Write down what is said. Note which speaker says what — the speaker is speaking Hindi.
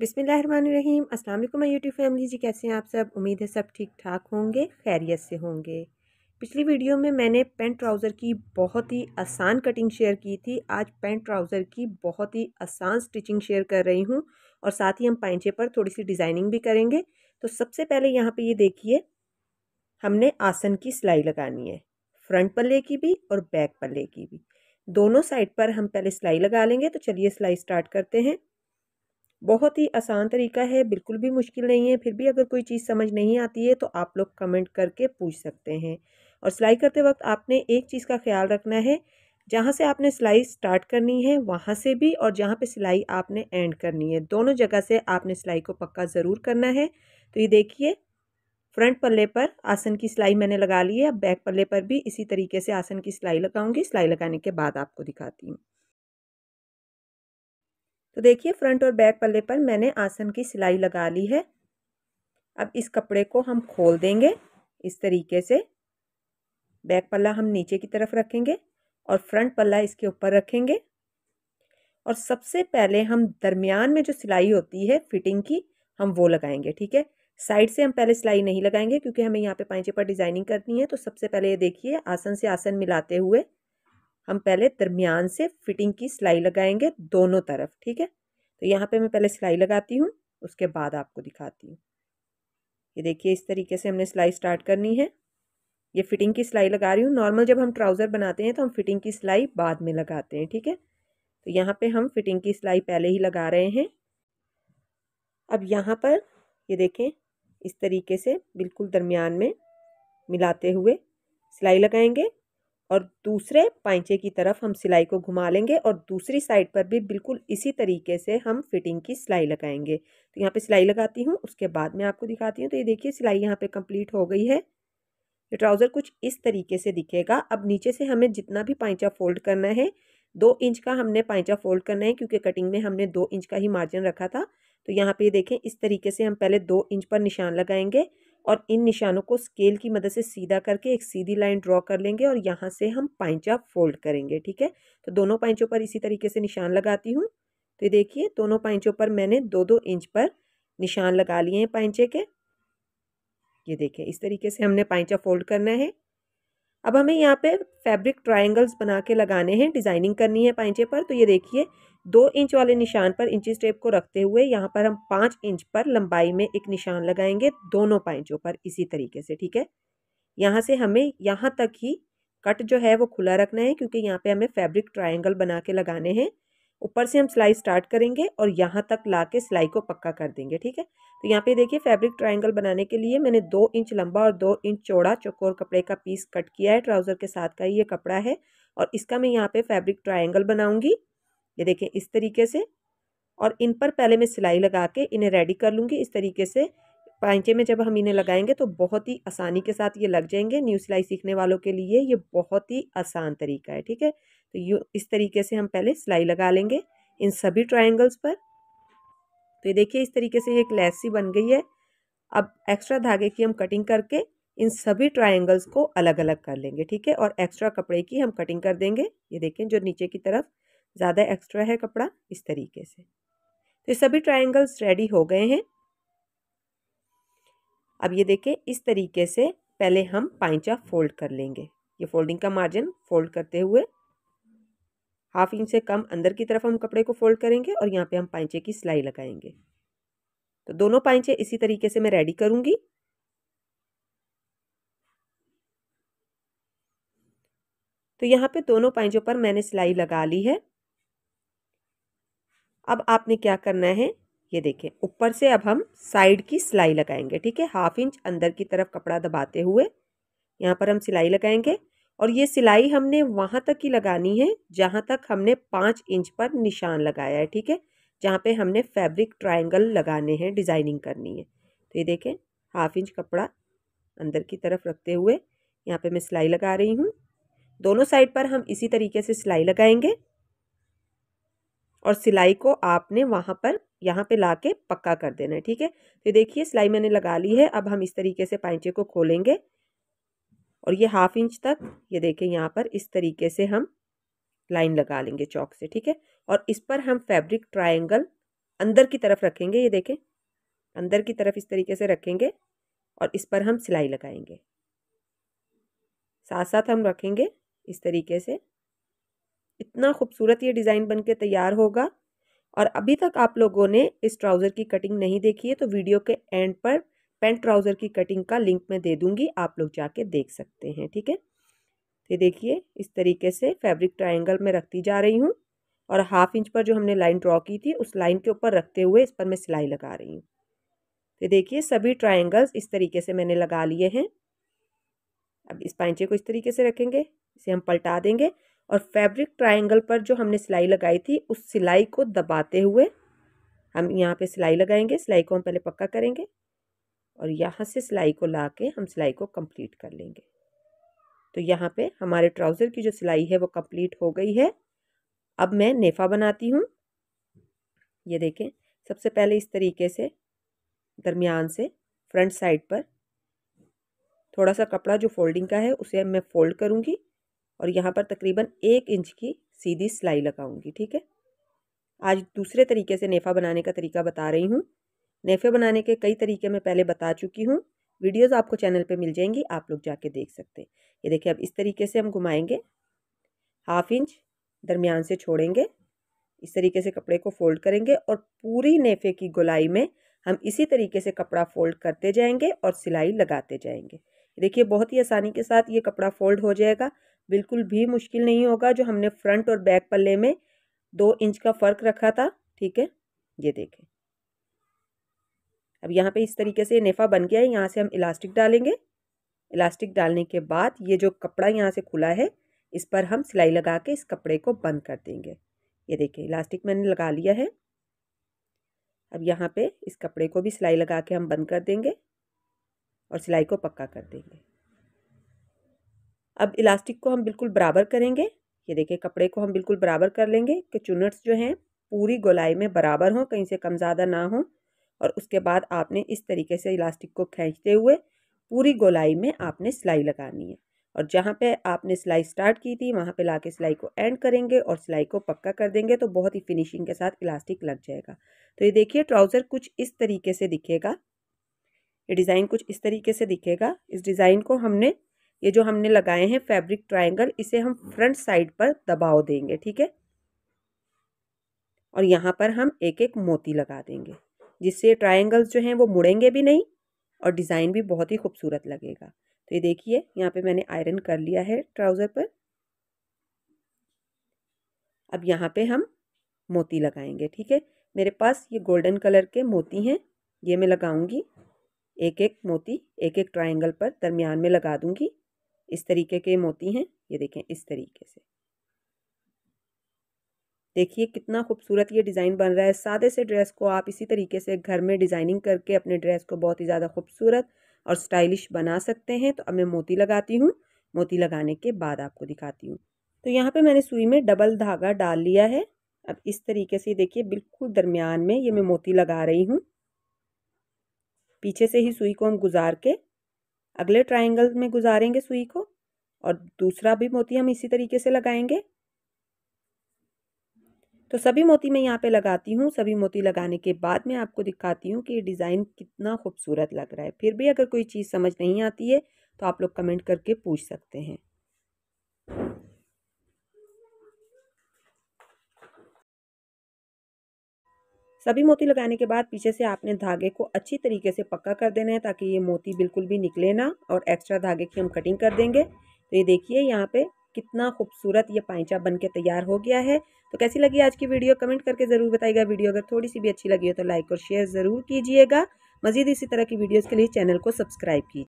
Speaker 1: बिसमीम अस्सलाम वालेकुम माय यूट्यूब फैमिली जी कैसे हैं आप सब उम्मीद है सब ठीक ठाक होंगे खैरियत से होंगे पिछली वीडियो में मैंने पेंट ट्राउज़र की बहुत ही आसान कटिंग शेयर की थी आज पेंट ट्राउज़र की बहुत ही आसान स्टिचिंग शेयर कर रही हूँ और साथ ही हम पैंचे पर थोड़ी सी डिज़ाइनिंग भी करेंगे तो सबसे पहले यहाँ पर ये देखिए हमने आसन की सिलाई लगानी है फ्रंट पल्ले की भी और बैक पल्ले की भी दोनों साइड पर हम पहले सिलाई लगा लेंगे तो चलिए सिलाई स्टार्ट करते हैं बहुत ही आसान तरीका है बिल्कुल भी मुश्किल नहीं है फिर भी अगर कोई चीज़ समझ नहीं आती है तो आप लोग कमेंट करके पूछ सकते हैं और सिलाई करते वक्त आपने एक चीज़ का ख्याल रखना है जहाँ से आपने सिलाई स्टार्ट करनी है वहाँ से भी और जहाँ पे सिलाई आपने एंड करनी है दोनों जगह से आपने सिलाई को पक्का ज़रूर करना है तो ये देखिए फ्रंट पल्ले पर आसन की सिलाई मैंने लगा ली है अब बैक पल्ले पर भी इसी तरीके से आसन की सिलाई लगाऊंगी सिलाई लगाने के बाद आपको दिखाती हूँ तो देखिए फ्रंट और बैक पल्ले पर मैंने आसन की सिलाई लगा ली है अब इस कपड़े को हम खोल देंगे इस तरीके से बैक पल्ला हम नीचे की तरफ रखेंगे और फ्रंट पल्ला इसके ऊपर रखेंगे और सबसे पहले हम दरमियान में जो सिलाई होती है फिटिंग की हम वो लगाएंगे ठीक है साइड से हम पहले सिलाई नहीं लगाएंगे क्योंकि हमें यहाँ पे पाइचे पर डिज़ाइनिंग करनी है तो सबसे पहले ये देखिए आसन से आसन मिलाते हुए हम पहले दरमियान से फिटिंग की सिलाई लगाएंगे दोनों तरफ ठीक है तो यहाँ पे मैं पहले सिलाई लगाती हूँ उसके बाद आपको दिखाती हूँ ये देखिए इस तरीके से हमने सिलाई स्टार्ट करनी है ये फिटिंग की सिलाई लगा रही हूँ नॉर्मल जब हम ट्राउज़र बनाते हैं तो हम फिटिंग की सिलाई बाद में लगाते हैं ठीक है तो यहाँ पे हम फिटिंग की सिलाई पहले ही लगा रहे हैं अब यहाँ पर ये देखें इस तरीके से बिल्कुल दरमियान में मिलाते हुए सिलाई लगाएंगे और दूसरे पैंचे की तरफ हम सिलाई को घुमा लेंगे और दूसरी साइड पर भी बिल्कुल इसी तरीके से हम फिटिंग की सिलाई लगाएंगे तो यहाँ पे सिलाई लगाती हूँ उसके बाद मैं आपको दिखाती हूँ तो ये देखिए सिलाई यहाँ पे कंप्लीट हो गई है ये ट्राउज़र कुछ इस तरीके से दिखेगा अब नीचे से हमें जितना भी पैंचा फोल्ड करना है दो इंच का हमने पैंचा फोल्ड करना है क्योंकि कटिंग में हमने दो इंच का ही मार्जिन रखा था तो यहाँ पर ये देखें इस तरीके से हम पहले दो इंच पर निशान लगाएंगे और इन निशानों को स्केल की मदद से सीधा करके एक सीधी लाइन ड्रॉ कर लेंगे और यहाँ से हम पैंचा फोल्ड करेंगे ठीक है तो दोनों पैंचों पर इसी तरीके से निशान लगाती हूँ तो ये देखिए दोनों पैंचों पर मैंने दो दो इंच पर निशान लगा लिए हैं पैंचे के ये देखिए इस तरीके से हमने पैंचा फोल्ड करना है अब हमें यहाँ पे फैब्रिक ट्रायंगल्स बना के लगाने हैं डिज़ाइनिंग करनी है पैंचे पर तो ये देखिए दो इंच वाले निशान पर इंची स्टेप को रखते हुए यहाँ पर हम पाँच इंच पर लंबाई में एक निशान लगाएंगे दोनों पैंचों पर इसी तरीके से ठीक है यहाँ से हमें यहाँ तक ही कट जो है वो खुला रखना है क्योंकि यहाँ पे हमें फैब्रिक ट्रायंगल बना के लगाने हैं ऊपर से हम सिलाई स्टार्ट करेंगे और यहाँ तक ला के सिलाई को पक्का कर देंगे ठीक है तो यहाँ पे देखिए फैब्रिक ट्रायंगल बनाने के लिए मैंने दो इंच लंबा और दो इंच चौड़ा चौकोर कपड़े का पीस कट किया है ट्राउज़र के साथ का ये कपड़ा है और इसका मैं यहाँ पर फैब्रिक ट्राइंगल बनाऊँगी ये देखें इस तरीके से और इन पर पहले मैं सिलाई लगा के इन्हें रेडी कर लूँगी इस तरीके से पाइचे में जब हम इन्हें लगाएंगे तो बहुत ही आसानी के साथ ये लग जाएंगे न्यू सिलाई सीखने वालों के लिए ये बहुत ही आसान तरीका है ठीक है तो यू इस तरीके से हम पहले सिलाई लगा लेंगे इन सभी ट्रायंगल्स पर तो ये देखिए इस तरीके से ये एक सी बन गई है अब एक्स्ट्रा धागे की हम कटिंग करके इन सभी ट्राइंगल्स को अलग अलग कर लेंगे ठीक है और एक्स्ट्रा कपड़े की हम कटिंग कर देंगे ये देखें जो नीचे की तरफ ज़्यादा एक्स्ट्रा है कपड़ा इस तरीके से तो ये सभी ट्राइंगल्स रेडी हो गए हैं अब ये देखें इस तरीके से पहले हम पाइचा फोल्ड कर लेंगे ये फोल्डिंग का मार्जिन फोल्ड करते हुए हाफ इंच से कम अंदर की तरफ हम कपड़े को फोल्ड करेंगे और यहाँ पे हम पाइचे की सिलाई लगाएंगे तो दोनों पाइचे इसी तरीके से मैं रेडी करूँगी तो यहाँ पे दोनों पाइचों पर मैंने सिलाई लगा ली है अब आपने क्या करना है ये देखें ऊपर से अब हम साइड की सिलाई लगाएंगे ठीक है हाफ इंच अंदर की तरफ कपड़ा दबाते हुए यहाँ पर हम सिलाई लगाएंगे और ये सिलाई हमने वहाँ तक ही लगानी है जहाँ तक हमने पाँच इंच पर निशान लगाया है ठीक है जहाँ पे हमने फैब्रिक ट्रायंगल लगाने हैं डिज़ाइनिंग करनी है तो ये देखें हाफ इंच कपड़ा अंदर की तरफ रखते हुए यहाँ पे मैं सिलाई लगा रही हूँ दोनों साइड पर हम इसी तरीके से सिलाई लगाएंगे और सिलाई को आपने वहाँ पर यहाँ पे ला के पक्का कर देना है ठीक है तो देखिए सिलाई मैंने लगा ली है अब हम इस तरीके से पैंचे को खोलेंगे और ये हाफ इंच तक ये देखें यहाँ पर इस तरीके से हम लाइन लगा लेंगे चौक से ठीक है और इस पर हम फैब्रिक ट्रायंगल अंदर की तरफ रखेंगे ये देखें अंदर की तरफ इस तरीके से रखेंगे और इस पर हम सिलाई लगाएंगे साथ साथ हम रखेंगे इस तरीके से इतना खूबसूरत ये डिज़ाइन बन के तैयार होगा और अभी तक आप लोगों ने इस ट्राउज़र की कटिंग नहीं देखी है तो वीडियो के एंड पर पेंट ट्राउज़र की कटिंग का लिंक मैं दे दूँगी आप लोग जाके देख सकते हैं ठीक है ये देखिए इस तरीके से फैब्रिक ट्रायंगल में रखती जा रही हूँ और हाफ इंच पर जो हमने लाइन ड्रॉ की थी उस लाइन के ऊपर रखते हुए इस पर मैं सिलाई लगा रही हूँ ये देखिए सभी ट्राइंगल्स इस तरीके से मैंने लगा लिए हैं अब इस पैंचे को इस तरीके से रखेंगे इसे हम पलटा देंगे और फैब्रिक ट्रायंगल पर जो हमने सिलाई लगाई थी उस सिलाई को दबाते हुए हम यहाँ पे सिलाई लगाएंगे सिलाई को हम पहले पक्का करेंगे और यहाँ से सिलाई को ला के हम सिलाई को कंप्लीट कर लेंगे तो यहाँ पे हमारे ट्राउज़र की जो सिलाई है वो कंप्लीट हो गई है अब मैं नेफ़ा बनाती हूँ ये देखें सबसे पहले इस तरीके से दरमियान से फ्रंट साइड पर थोड़ा सा कपड़ा जो फोल्डिंग का है उसे मैं फ़ोल्ड करूँगी और यहाँ पर तकरीबन एक इंच की सीधी सिलाई लगाऊंगी ठीक है आज दूसरे तरीके से नेफ़ा बनाने का तरीका बता रही हूँ नेफ़े बनाने के कई तरीके मैं पहले बता चुकी हूँ वीडियोज़ आपको चैनल पर मिल जाएंगी आप लोग जाके देख सकते हैं ये देखिए अब इस तरीके से हम घुमाएँगे हाफ इंच दरमियान से छोड़ेंगे इस तरीके से कपड़े को फोल्ड करेंगे और पूरी नेफ़े की गोलाई में हम इसी तरीके से कपड़ा फोल्ड करते जाएंगे और सिलाई लगाते जाएंगे देखिए बहुत ही आसानी के साथ ये कपड़ा फोल्ड हो जाएगा बिल्कुल भी मुश्किल नहीं होगा जो हमने फ्रंट और बैक पल्ले में दो इंच का फ़र्क रखा था ठीक है ये देखें अब यहाँ पे इस तरीके से नेफा बन गया है यहाँ से हम इलास्टिक डालेंगे इलास्टिक डालने के बाद ये जो कपड़ा यहाँ से खुला है इस पर हम सिलाई लगा के इस कपड़े को बंद कर देंगे ये देखिए इलास्टिक मैंने लगा लिया है अब यहाँ पे इस कपड़े को भी सिलाई लगा के हम बंद कर देंगे और सिलाई को पक्का कर देंगे अब इलास्टिक को हम बिल्कुल बराबर करेंगे ये देखिए कपड़े को हम बिल्कुल बराबर कर लेंगे कि चुनट्स जो हैं पूरी गोलाई में बराबर हों कहीं से कम ज़्यादा ना हो और उसके बाद आपने इस तरीके से इलास्टिक को खींचते हुए पूरी गोलाई में आपने सिलाई लगानी है और जहाँ पे आपने सिलाई स्टार्ट की थी वहाँ पे लाके सिलाई को एंड करेंगे और सिलाई को पक्का कर देंगे तो बहुत ही फिनिशिंग के साथ इलास्टिक लग जाएगा तो ये देखिए ट्राउज़र कुछ इस तरीके से दिखेगा ये डिज़ाइन कुछ इस तरीके से दिखेगा इस डिज़ाइन को हमने ये जो हमने लगाए हैं फैब्रिक ट्रायंगल इसे हम फ्रंट साइड पर दबाव देंगे ठीक है और यहाँ पर हम एक एक मोती लगा देंगे जिससे ट्रायंगल्स जो हैं वो मुड़ेंगे भी नहीं और डिज़ाइन भी बहुत ही खूबसूरत लगेगा तो ये देखिए यहाँ पे मैंने आयरन कर लिया है ट्राउज़र पर अब यहाँ पे हम मोती लगाएंगे ठीक है मेरे पास ये गोल्डन कलर के मोती हैं ये मैं लगाऊंगी एक एक मोती एक एक ट्रायंगल पर दरमियान में लगा दूंगी इस तरीके के मोती हैं ये देखें इस तरीके से देखिए कितना खूबसूरत ये डिज़ाइन बन रहा है सादे से ड्रेस को आप इसी तरीके से घर में डिज़ाइनिंग करके अपने ड्रेस को बहुत ही ज़्यादा खूबसूरत और स्टाइलिश बना सकते हैं तो अब मैं मोती लगाती हूँ मोती लगाने के बाद आपको दिखाती हूँ तो यहाँ पे मैंने सुई में डबल धागा डाल लिया है अब इस तरीके से देखिए बिल्कुल दरमियान में ये मैं मोती लगा रही हूँ पीछे से ही सुई को हम गुजार के अगले ट्राइंगल में गुजारेंगे सुई को और दूसरा भी मोती हम इसी तरीके से लगाएंगे तो सभी मोती मैं यहाँ पे लगाती हूँ सभी मोती लगाने के बाद मैं आपको दिखाती हूँ कि ये डिज़ाइन कितना खूबसूरत लग रहा है फिर भी अगर कोई चीज़ समझ नहीं आती है तो आप लोग कमेंट करके पूछ सकते हैं सभी मोती लगाने के बाद पीछे से आपने धागे को अच्छी तरीके से पक्का कर देना है ताकि ये मोती बिल्कुल भी निकले ना और एक्स्ट्रा धागे की हम कटिंग कर देंगे तो ये देखिए यहाँ पे कितना खूबसूरत ये पाइचा बन के तैयार हो गया है तो कैसी लगी आज की वीडियो कमेंट करके ज़रूर बताइएगा वीडियो अगर थोड़ी सी भी अच्छी लगी हो तो लाइक और शेयर ज़रूर कीजिएगा मज़ीद इसी तरह की वीडियोज़ के लिए चैनल को सब्सक्राइब कीजिए